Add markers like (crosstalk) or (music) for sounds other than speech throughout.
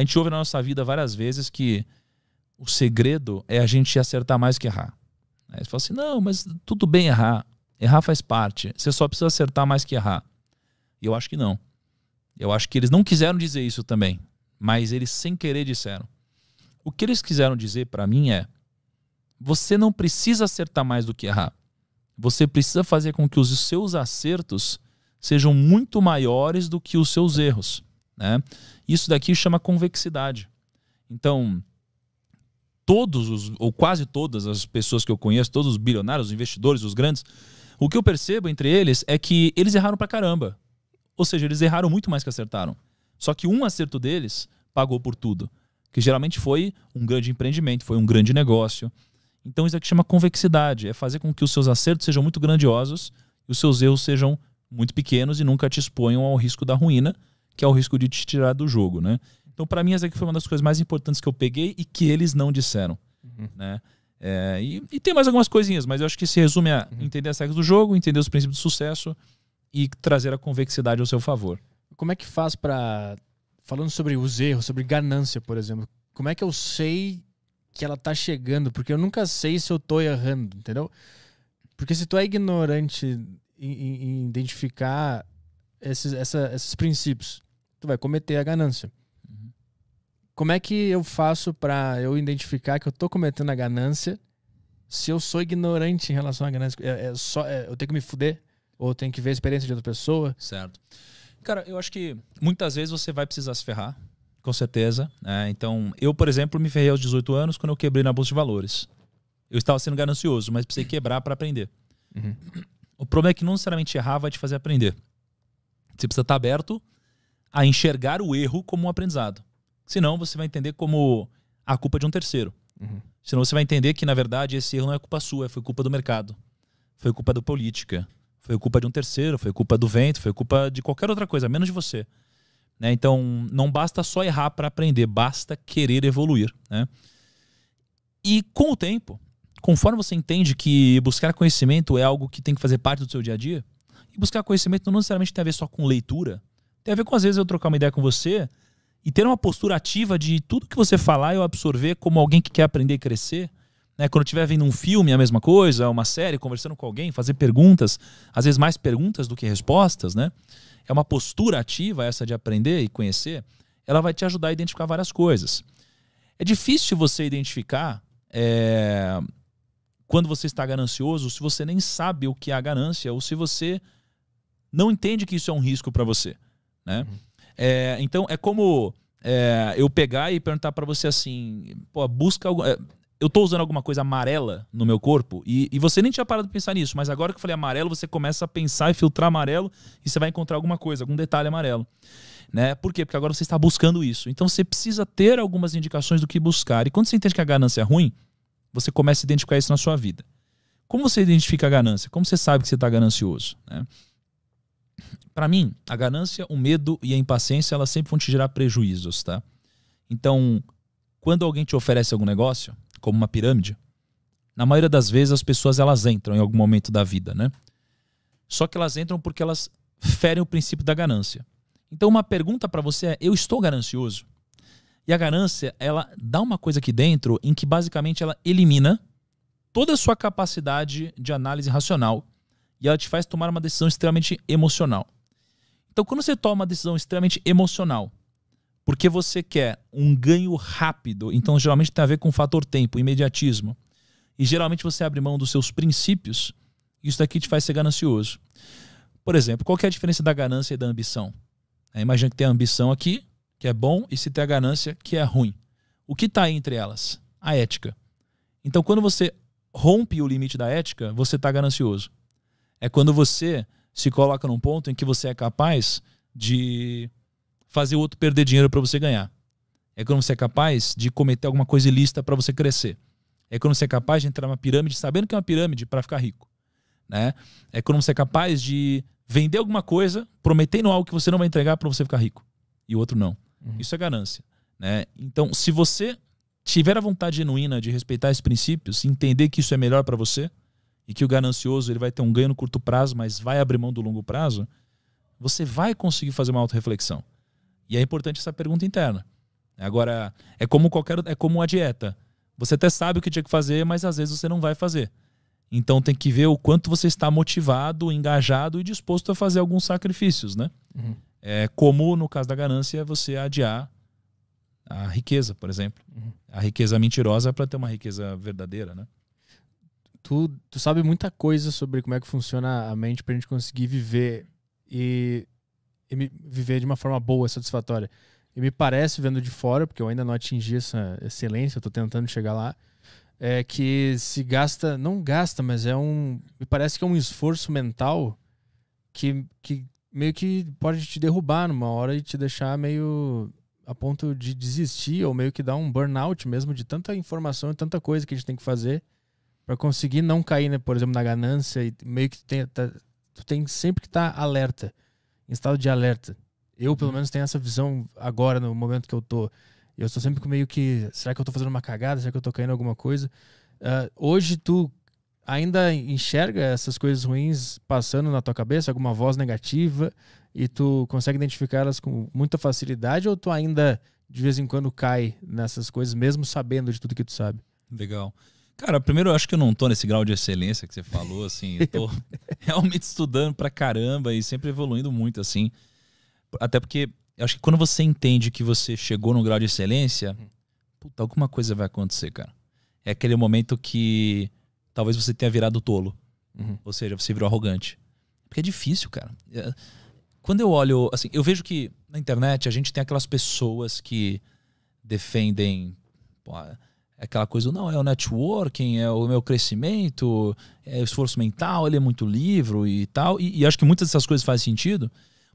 A gente ouve na nossa vida várias vezes que o segredo é a gente acertar mais que errar. Aí você fala assim: não, mas tudo bem errar. Errar faz parte. Você só precisa acertar mais que errar. E eu acho que não. Eu acho que eles não quiseram dizer isso também, mas eles sem querer disseram. O que eles quiseram dizer para mim é: você não precisa acertar mais do que errar. Você precisa fazer com que os seus acertos sejam muito maiores do que os seus erros. Né? Isso daqui chama convexidade. Então, todos os, ou quase todas as pessoas que eu conheço, todos os bilionários, os investidores, os grandes, o que eu percebo entre eles é que eles erraram pra caramba. Ou seja, eles erraram muito mais que acertaram. Só que um acerto deles pagou por tudo, que geralmente foi um grande empreendimento, foi um grande negócio. Então isso aqui chama convexidade, é fazer com que os seus acertos sejam muito grandiosos e os seus erros sejam muito pequenos e nunca te exponham ao risco da ruína, que é o risco de te tirar do jogo, né? Então, para mim, essa aqui foi uma das coisas mais importantes que eu peguei e que eles não disseram, uhum. né? É, e, e, tem mais algumas coisinhas, mas eu acho que se resume a uhum. entender as regras do jogo, entender os princípios do sucesso e trazer a convexidade ao seu favor. Como é que faz para falando sobre os erros, sobre ganância, por exemplo? Como é que eu sei que ela tá chegando? Porque eu nunca sei se eu tô errando, entendeu? Porque se tu é ignorante em, em, em identificar esses, essa, esses princípios, tu vai cometer a ganância. Uhum. Como é que eu faço para eu identificar que eu tô cometendo a ganância se eu sou ignorante em relação à ganância? É, é só, é, eu tenho que me fuder? Ou tenho que ver a experiência de outra pessoa? Certo. Cara, eu acho que muitas vezes você vai precisar se ferrar, com certeza. Né? Então, eu, por exemplo, me ferrei aos 18 anos quando eu quebrei na bolsa de valores. Eu estava sendo ganancioso, mas precisei quebrar para aprender. Uhum. O problema é que não necessariamente errar vai te fazer aprender. Você precisa estar aberto a enxergar o erro como um aprendizado. Senão você vai entender como a culpa é de um terceiro. Uhum. Senão você vai entender que, na verdade, esse erro não é culpa sua, foi culpa do mercado, foi culpa da política, foi culpa de um terceiro, foi culpa do vento, foi culpa de qualquer outra coisa, menos de você. Né? Então, não basta só errar para aprender, basta querer evoluir. Né? E com o tempo, conforme você entende que buscar conhecimento é algo que tem que fazer parte do seu dia a dia, e buscar conhecimento não necessariamente tem a ver só com leitura, tem a ver com, às vezes, eu trocar uma ideia com você e ter uma postura ativa de tudo que você falar eu absorver como alguém que quer aprender e crescer. Né? Quando estiver vendo um filme, a mesma coisa, uma série, conversando com alguém, fazer perguntas, às vezes mais perguntas do que respostas, né? É uma postura ativa essa de aprender e conhecer, ela vai te ajudar a identificar várias coisas. É difícil você identificar é, quando você está ganancioso se você nem sabe o que é a ganância ou se você não entende que isso é um risco para você. Né? Uhum. É, então, é como é, eu pegar e perguntar para você assim: pô, busca. Algum, é, eu tô usando alguma coisa amarela no meu corpo e, e você nem tinha parado de pensar nisso, mas agora que eu falei amarelo, você começa a pensar e filtrar amarelo e você vai encontrar alguma coisa, algum detalhe amarelo. Né? Por quê? Porque agora você está buscando isso. Então você precisa ter algumas indicações do que buscar. E quando você entende que a ganância é ruim, você começa a identificar isso na sua vida. Como você identifica a ganância? Como você sabe que você está ganancioso? Né? Para mim, a ganância, o medo e a impaciência, elas sempre vão te gerar prejuízos, tá? Então, quando alguém te oferece algum negócio, como uma pirâmide, na maioria das vezes as pessoas elas entram em algum momento da vida, né? Só que elas entram porque elas ferem o princípio da ganância. Então, uma pergunta para você é: eu estou ganancioso? E a ganância, ela dá uma coisa aqui dentro em que basicamente ela elimina toda a sua capacidade de análise racional e ela te faz tomar uma decisão extremamente emocional. Então, quando você toma uma decisão extremamente emocional, porque você quer um ganho rápido, então geralmente tem a ver com o fator tempo, imediatismo, e geralmente você abre mão dos seus princípios, isso daqui te faz ser ganancioso. Por exemplo, qual é a diferença da ganância e da ambição? É, imagina que tem a ambição aqui, que é bom, e se tem a ganância, que é ruim. O que está entre elas? A ética. Então, quando você rompe o limite da ética, você está ganancioso. É quando você se coloca num ponto em que você é capaz de fazer o outro perder dinheiro para você ganhar. É quando você é capaz de cometer alguma coisa ilícita para você crescer. É quando você é capaz de entrar numa pirâmide sabendo que é uma pirâmide para ficar rico. Né? É quando você é capaz de vender alguma coisa prometendo algo que você não vai entregar para você ficar rico e o outro não. Uhum. Isso é ganância. Né? Então, se você tiver a vontade genuína de respeitar esses princípios, entender que isso é melhor para você, e que o ganancioso ele vai ter um ganho no curto prazo, mas vai abrir mão do longo prazo, você vai conseguir fazer uma autorreflexão. E é importante essa pergunta interna. Agora, é como qualquer, é como a dieta. Você até sabe o que tinha que fazer, mas às vezes você não vai fazer. Então tem que ver o quanto você está motivado, engajado e disposto a fazer alguns sacrifícios, né? Uhum. É como no caso da ganância você adiar a riqueza, por exemplo, uhum. a riqueza mentirosa para ter uma riqueza verdadeira, né? tu, tu sabe muita coisa sobre como é que funciona a mente pra gente conseguir viver e, e me, viver de uma forma boa, satisfatória. E me parece, vendo de fora, porque eu ainda não atingi essa excelência, eu tô tentando chegar lá, é que se gasta, não gasta, mas é um. Me parece que é um esforço mental que, que meio que pode te derrubar numa hora e te deixar meio a ponto de desistir ou meio que dar um burnout mesmo de tanta informação e tanta coisa que a gente tem que fazer para conseguir não cair, né, por exemplo, na ganância e meio que tem, tá, tu tem sempre que estar tá alerta, em estado de alerta. Eu, pelo uhum. menos, tenho essa visão agora, no momento que eu tô. Eu estou sempre meio que. Será que eu estou fazendo uma cagada? Será que eu estou caindo em alguma coisa? Uh, hoje tu ainda enxerga essas coisas ruins passando na tua cabeça, alguma voz negativa, e tu consegue identificá-las com muita facilidade, ou tu ainda de vez em quando cai nessas coisas, mesmo sabendo de tudo que tu sabe? Legal. Cara, primeiro eu acho que eu não tô nesse grau de excelência que você falou, assim, tô (laughs) (laughs) realmente estudando pra caramba e sempre evoluindo muito, assim. Até porque eu acho que quando você entende que você chegou num grau de excelência, hum. puta, alguma coisa vai acontecer, cara. É aquele momento que talvez você tenha virado tolo. Uhum. Ou seja, você virou arrogante. Porque é difícil, cara. É, quando eu olho, assim, eu vejo que na internet a gente tem aquelas pessoas que defendem aquela coisa, não, é o networking, é o meu crescimento, é o esforço mental, ele é muito livro e tal. E, e, acho que muitas dessas coisas fazem sentido,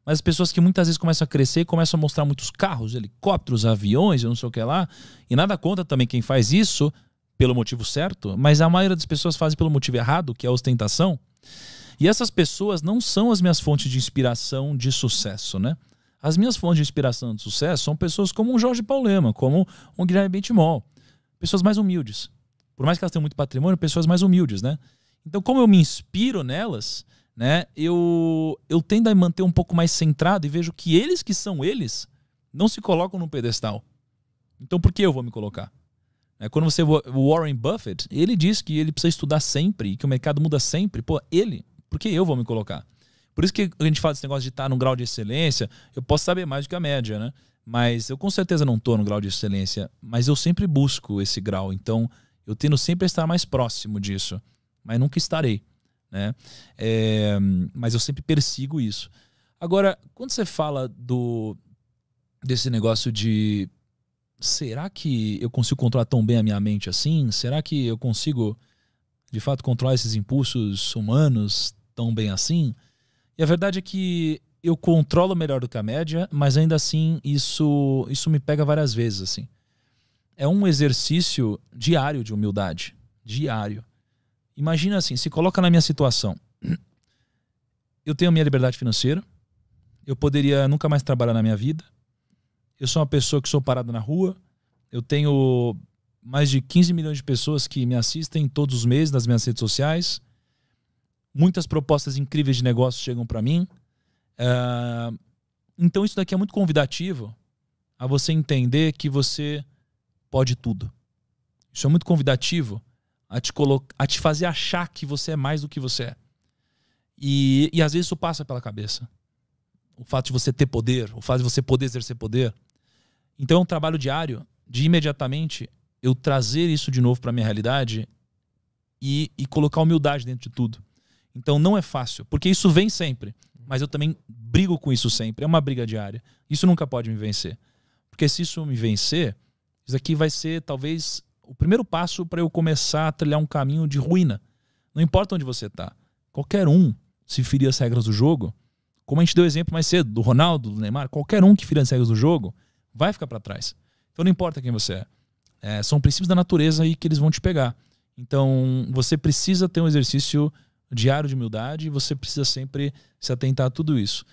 mas as pessoas que muitas vezes começam a crescer e começam a mostrar muitos carros, helicópteros, aviões, eu não sei o que lá, e nada conta também quem faz isso pelo motivo certo, mas a maioria das pessoas fazem pelo motivo errado, que é a ostentação. E essas pessoas não são as minhas fontes de inspiração de sucesso, né? As minhas fontes de inspiração de sucesso são pessoas como um Jorge Paulema, como um Guilherme Bentimol, pessoas mais humildes. Por mais que elas tenham muito patrimônio, pessoas mais humildes, né? Então, como eu me inspiro nelas, né? Eu, eu tendo a manter um pouco mais centrado e vejo que eles que são eles não se colocam no pedestal. Então, por que eu vou me colocar? É, quando você o Warren Buffett, ele diz que ele precisa estudar sempre e que o mercado muda sempre. Pô, ele, por que eu vou me colocar? Por isso que a gente fala desse negócio de estar num grau de excelência, eu posso saber mais do que a média, né? Mas eu com certeza não estou no grau de excelência, mas eu sempre busco esse grau. Então eu tendo sempre a estar mais próximo disso, mas nunca estarei. Né? É, mas eu sempre persigo isso. Agora, quando você fala do desse negócio de será que eu consigo controlar tão bem a minha mente assim? Será que eu consigo de fato controlar esses impulsos humanos tão bem assim? E a verdade é que eu controlo melhor do que a média, mas ainda assim isso, isso me pega várias vezes, assim. É um exercício diário de humildade. Diário. Imagina assim, se coloca na minha situação. Eu tenho minha liberdade financeira, eu poderia nunca mais trabalhar na minha vida, eu sou uma pessoa que sou parada na rua, eu tenho mais de 15 milhões de pessoas que me assistem todos os meses nas minhas redes sociais, muitas propostas incríveis de negócios chegam para mim, ah, então isso daqui é muito convidativo a você entender que você pode tudo. Isso é muito convidativo a te, a te fazer achar que você é mais do que você é. E, e às vezes isso passa pela cabeça. O fato de você ter poder, o fato de você poder exercer poder. Então é um trabalho diário de imediatamente eu trazer isso de novo para minha realidade e, e colocar humildade dentro de tudo. Então não é fácil, porque isso vem sempre. Mas eu também brigo com isso sempre. É uma briga diária. Isso nunca pode me vencer. Porque se isso me vencer, isso aqui vai ser talvez o primeiro passo para eu começar a trilhar um caminho de ruína. Não importa onde você está. Qualquer um, se ferir as regras do jogo, como a gente deu exemplo mais cedo, do Ronaldo, do Neymar, qualquer um que ferir as regras do jogo, vai ficar para trás. Então não importa quem você é. é. São princípios da natureza aí que eles vão te pegar. Então você precisa ter um exercício diário de humildade e você precisa sempre se atentar a tudo isso.